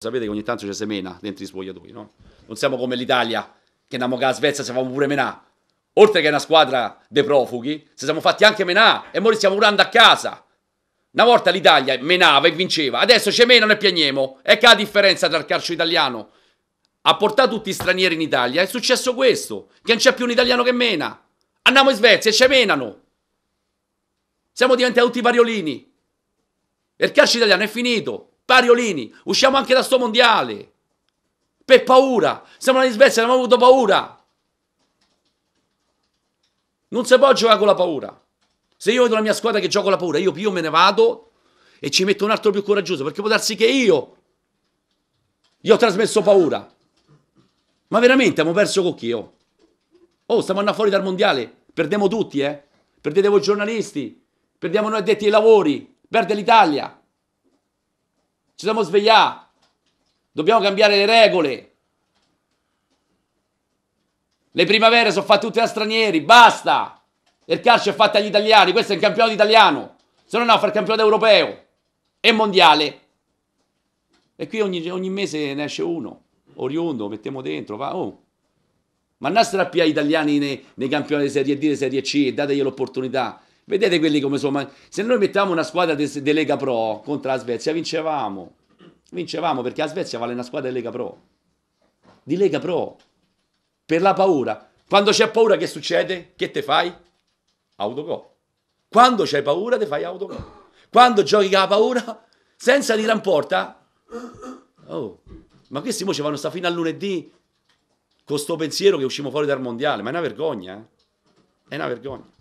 Sapete che ogni tanto ci si mena dentro gli spogliatoi, no? Non siamo come l'Italia, che andiamo con la Svezia se facciamo pure menà. Oltre che è una squadra dei profughi, ci siamo fatti anche menà e ora stiamo urando a casa. Una volta l'Italia menava e vinceva, adesso ci menano e piagnemo. Ecco la differenza tra il calcio italiano? Ha portato tutti gli stranieri in Italia, è successo questo, che non c'è più un italiano che mena. Andiamo in Svezia e ci menano. Siamo diventati tutti variolini. E il calcio italiano è finito. Pariolini, usciamo anche da sto mondiale. Per paura, siamo andati in Svezia, abbiamo avuto paura. Non si può giocare con la paura. Se io vedo la mia squadra che gioca con la paura, io, più me ne vado e ci metto un altro più coraggioso, perché può darsi che io gli ho trasmesso paura. Ma veramente abbiamo perso con chi? io? Oh? oh stiamo andando fuori dal mondiale, perdiamo tutti, eh? Perdete voi giornalisti, perdiamo noi addetti ai lavori, perde l'Italia. Ci siamo svegliati. Dobbiamo cambiare le regole. Le primavere sono fatte tutte da stranieri. Basta. Il calcio è fatto agli italiani. Questo è il campionato italiano. Se no, no, fa il campionato europeo e mondiale. E qui ogni, ogni mese ne esce uno. Oriundo, mettiamo dentro. Va, oh. Ma andate più agli italiani nei, nei campionati di Serie D e Serie C dategli l'opportunità. Vedete quelli come sono. Se noi mettiamo una squadra di Lega Pro contro la Svezia, vincevamo. Vincevamo perché la Svezia vale una squadra di Lega Pro. Di Lega Pro. Per la paura. Quando c'è paura che succede? Che te fai? Autogol. Quando c'hai paura te fai autogol. Quando giochi con la paura, senza di gran porta... Oh, ma questi mo ci vanno sta fino a lunedì con sto pensiero che usciamo fuori dal mondiale. Ma è una vergogna, eh? È una vergogna.